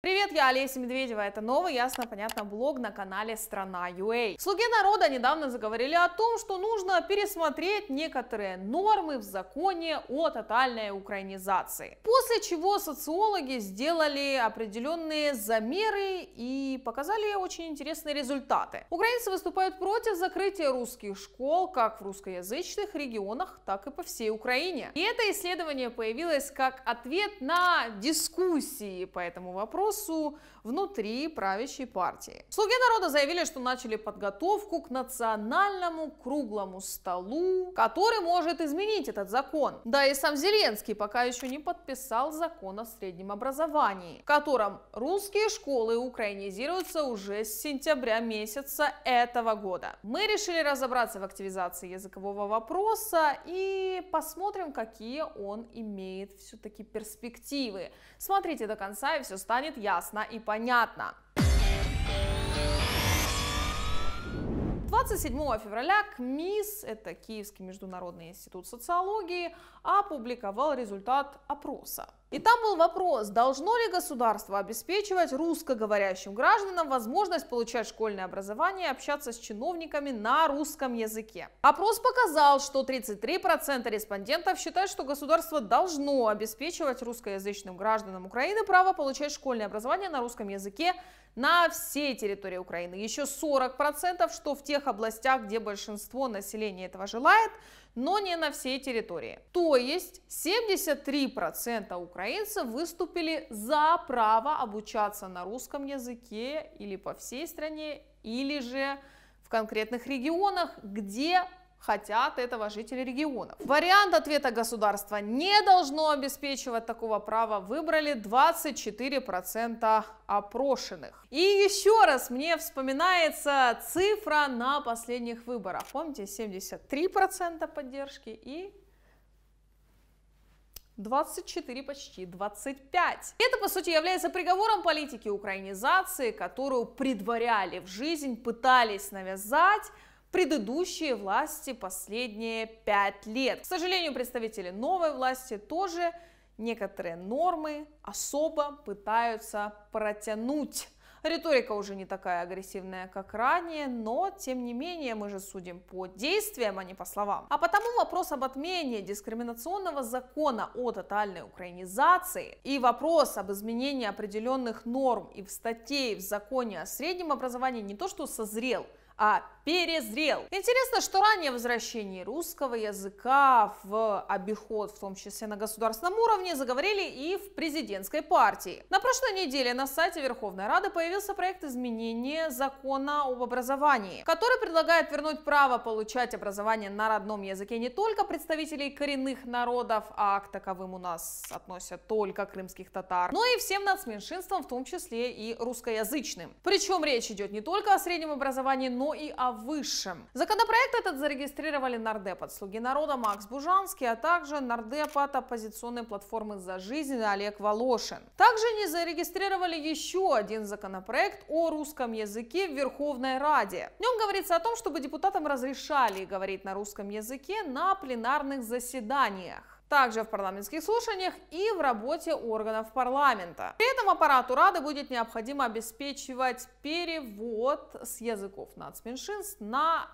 Привет, я Олеся Медведева, это новый, ясно, понятно, блог на канале Страна UA. В «Слуге народа» недавно заговорили о том, что нужно пересмотреть некоторые нормы в законе о тотальной украинизации. После чего социологи сделали определенные замеры и показали очень интересные результаты. Украинцы выступают против закрытия русских школ как в русскоязычных регионах, так и по всей Украине. И это исследование появилось как ответ на дискуссии по этому вопросу вопросу внутри правящей партии. Слуги народа заявили, что начали подготовку к национальному круглому столу, который может изменить этот закон. Да и сам Зеленский пока еще не подписал закон о среднем образовании, в котором русские школы украинизируются уже с сентября месяца этого года. Мы решили разобраться в активизации языкового вопроса и посмотрим, какие он имеет все-таки перспективы. Смотрите до конца, и все станет ясно и понятно. 27 февраля КМИС, это Киевский международный институт социологии, опубликовал результат опроса. И там был вопрос, должно ли государство обеспечивать русскоговорящим гражданам возможность получать школьное образование и общаться с чиновниками на русском языке. Опрос показал, что 33% респондентов считают, что государство должно обеспечивать русскоязычным гражданам Украины право получать школьное образование на русском языке на всей территории Украины. Еще 40%, что в тех областях, где большинство населения этого желает, но не на всей территории. То есть 73% украинцев выступили за право обучаться на русском языке или по всей стране, или же в конкретных регионах, где хотят этого жители регионов. Вариант ответа государства не должно обеспечивать такого права выбрали 24% опрошенных. И еще раз мне вспоминается цифра на последних выборах. Помните, 73% поддержки и 24 почти 25. Это, по сути, является приговором политики украинизации, которую предваряли в жизнь, пытались навязать, предыдущие власти последние пять лет. К сожалению, представители новой власти тоже некоторые нормы особо пытаются протянуть. Риторика уже не такая агрессивная, как ранее, но тем не менее мы же судим по действиям, а не по словам. А потому вопрос об отмене дискриминационного закона о тотальной украинизации и вопрос об изменении определенных норм и в статей в законе о среднем образовании не то что созрел, а перезрел. Интересно, что ранее возвращение русского языка в обиход, в том числе на государственном уровне, заговорили и в президентской партии. На прошлой неделе на сайте Верховной Рады появился проект изменения закона об образовании, который предлагает вернуть право получать образование на родном языке не только представителей коренных народов, а к таковым у нас относят только крымских татар, но и всем нацменьшинствам, в том числе и русскоязычным. Причем речь идет не только о среднем образовании, но и о высшим. Законопроект этот зарегистрировали нардеп от «Слуги народа» Макс Бужанский, а также нардеп от оппозиционной платформы «За жизнь» Олег Волошин. Также не зарегистрировали еще один законопроект о русском языке в Верховной Раде. В нем говорится о том, чтобы депутатам разрешали говорить на русском языке на пленарных заседаниях также в парламентских слушаниях и в работе органов парламента. При этом аппарату Рады будет необходимо обеспечивать перевод с языков нацменьшинств на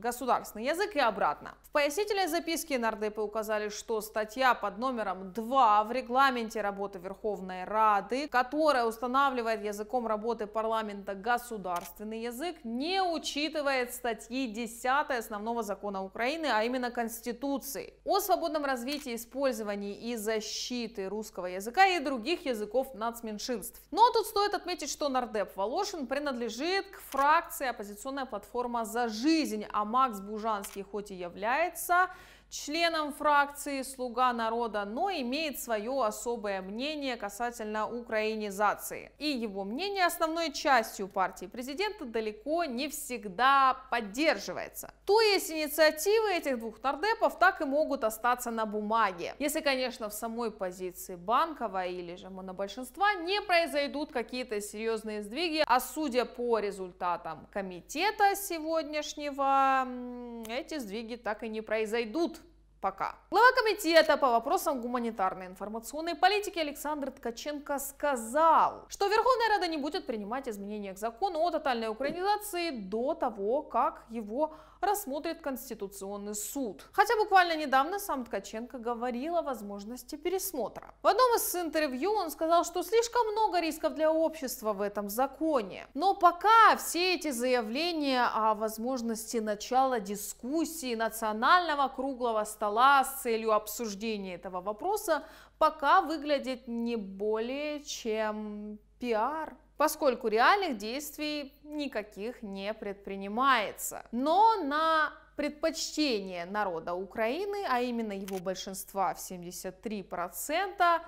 государственный язык и обратно. В пояснительной записке нардепы указали, что статья под номером 2 в регламенте работы Верховной Рады, которая устанавливает языком работы парламента государственный язык, не учитывает статьи 10 основного закона Украины, а именно Конституции о свободном развитии, использовании и защиты русского языка и других языков нацменьшинств. Но тут стоит отметить, что нардеп Волошин принадлежит к фракции оппозиционная платформа «За жизнь», а Макс Бужанский хоть и является членом фракции «Слуга народа», но имеет свое особое мнение касательно украинизации. И его мнение основной частью партии президента далеко не всегда поддерживается. То есть инициативы этих двух нардепов так и могут остаться на бумаге. Если, конечно, в самой позиции Банкова или же монобольшинства не произойдут какие-то серьезные сдвиги, а судя по результатам комитета сегодняшнего, эти сдвиги так и не произойдут пока. Глава комитета по вопросам гуманитарной информационной политики Александр Ткаченко сказал, что Верховная Рада не будет принимать изменения к закону о тотальной украинизации до того, как его рассмотрит Конституционный суд. Хотя буквально недавно сам Ткаченко говорил о возможности пересмотра. В одном из интервью он сказал, что слишком много рисков для общества в этом законе. Но пока все эти заявления о возможности начала дискуссии национального круглого стола с целью обсуждения этого вопроса пока выглядит не более чем пиар поскольку реальных действий никаких не предпринимается. Но на предпочтение народа Украины, а именно его большинства в 73%,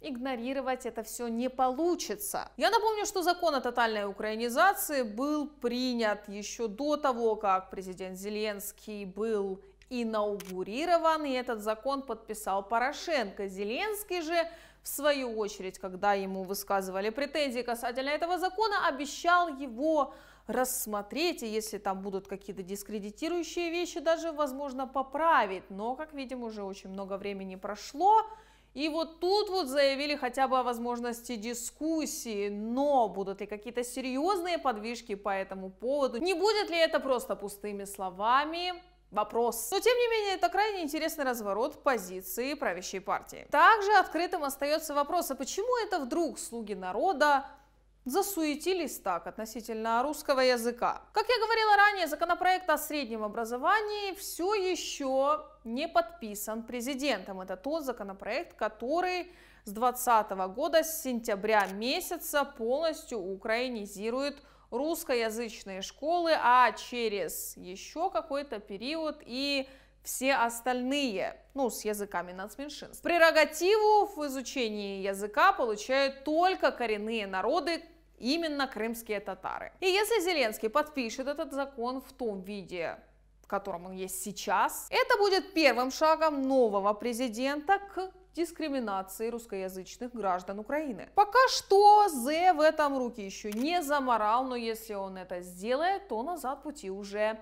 игнорировать это все не получится. Я напомню, что закон о тотальной украинизации был принят еще до того, как президент Зеленский был инаугурирован, и этот закон подписал Порошенко. Зеленский же в свою очередь, когда ему высказывали претензии касательно этого закона, обещал его рассмотреть, и если там будут какие-то дискредитирующие вещи, даже, возможно, поправить. Но, как видим, уже очень много времени прошло, и вот тут вот заявили хотя бы о возможности дискуссии, но будут ли какие-то серьезные подвижки по этому поводу? Не будет ли это просто пустыми словами? Вопрос. Но, тем не менее, это крайне интересный разворот позиции правящей партии. Также открытым остается вопрос, а почему это вдруг слуги народа засуетились так относительно русского языка. Как я говорила ранее, законопроект о среднем образовании все еще не подписан президентом. Это тот законопроект, который с 2020 года, с сентября месяца полностью украинизирует русскоязычные школы, а через еще какой-то период и все остальные, ну, с языками нацменьшинств. Прерогативу в изучении языка получают только коренные народы, именно крымские татары. И если Зеленский подпишет этот закон в том виде, в котором он есть сейчас, это будет первым шагом нового президента к дискриминации русскоязычных граждан Украины. Пока что Зе в этом руки еще не заморал, но если он это сделает, то назад пути уже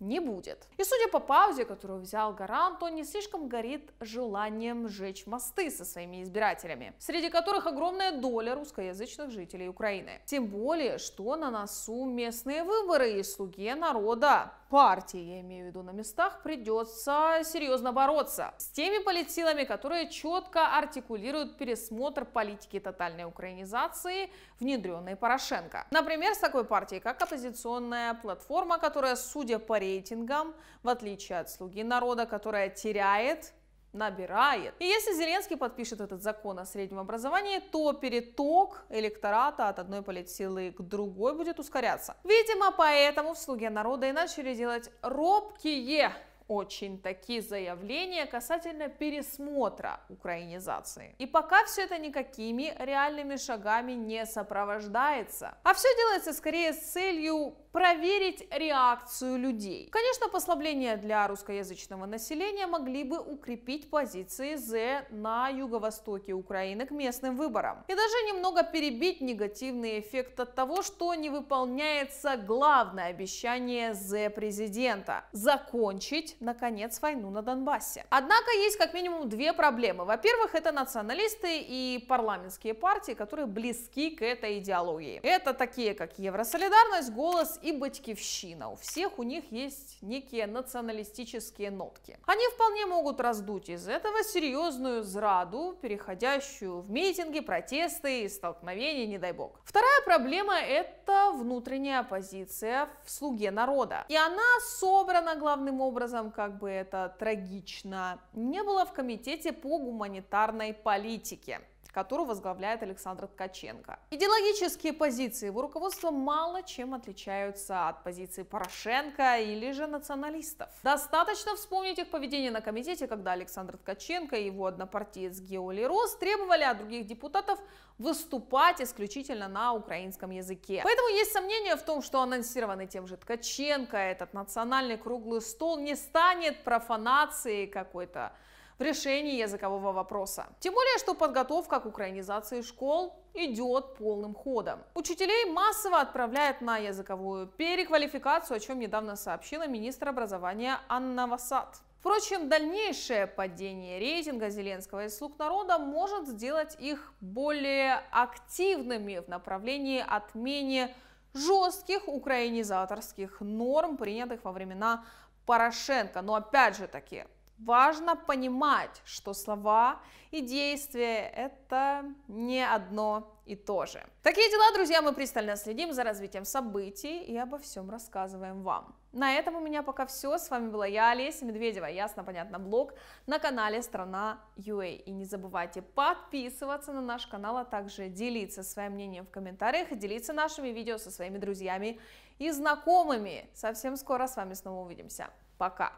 не будет. И судя по паузе, которую взял Гарант, он не слишком горит желанием сжечь мосты со своими избирателями, среди которых огромная доля русскоязычных жителей Украины. Тем более, что на носу местные выборы и слуги народа партии, я имею в виду, на местах придется серьезно бороться с теми политсилами, которые четко артикулируют пересмотр политики тотальной украинизации, внедренной Порошенко. Например, с такой партией, как оппозиционная платформа, которая, судя по рейтингам, в отличие от «Слуги народа», которая теряет набирает. И если Зеленский подпишет этот закон о среднем образовании, то переток электората от одной политсилы к другой будет ускоряться. Видимо, поэтому в «Слуге народа» и начали делать робкие очень такие заявления касательно пересмотра украинизации. И пока все это никакими реальными шагами не сопровождается. А все делается скорее с целью проверить реакцию людей. Конечно, послабления для русскоязычного населения могли бы укрепить позиции З на юго-востоке Украины к местным выборам. И даже немного перебить негативный эффект от того, что не выполняется главное обещание З президента – закончить, наконец, войну на Донбассе. Однако есть как минимум две проблемы. Во-первых, это националисты и парламентские партии, которые близки к этой идеологии. Это такие, как Евросолидарность, Голос и и батькивщина. У всех у них есть некие националистические нотки. Они вполне могут раздуть из этого серьезную зраду, переходящую в митинги, протесты и столкновения, не дай бог. Вторая проблема – это внутренняя оппозиция в «Слуге народа». И она собрана главным образом, как бы это трагично, не было в Комитете по гуманитарной политике которую возглавляет Александр Ткаченко. Идеологические позиции его руководства мало чем отличаются от позиций Порошенко или же националистов. Достаточно вспомнить их поведение на комитете, когда Александр Ткаченко и его однопартиец Геоли Рос требовали от других депутатов выступать исключительно на украинском языке. Поэтому есть сомнения в том, что анонсированный тем же Ткаченко этот национальный круглый стол не станет профанацией какой-то в решении языкового вопроса. Тем более, что подготовка к украинизации школ идет полным ходом. Учителей массово отправляют на языковую переквалификацию, о чем недавно сообщила министр образования Анна Васад. Впрочем, дальнейшее падение рейтинга Зеленского и «Слуг народа» может сделать их более активными в направлении отмене жестких украинизаторских норм, принятых во времена Порошенко. Но опять же таки, Важно понимать, что слова и действия – это не одно и то же. Такие дела, друзья, мы пристально следим за развитием событий и обо всем рассказываем вам. На этом у меня пока все. С вами была я, Олеся Медведева, ясно, понятно, блог на канале Страна UA. И не забывайте подписываться на наш канал, а также делиться своим мнением в комментариях и делиться нашими видео со своими друзьями и знакомыми. Совсем скоро с вами снова увидимся. Пока!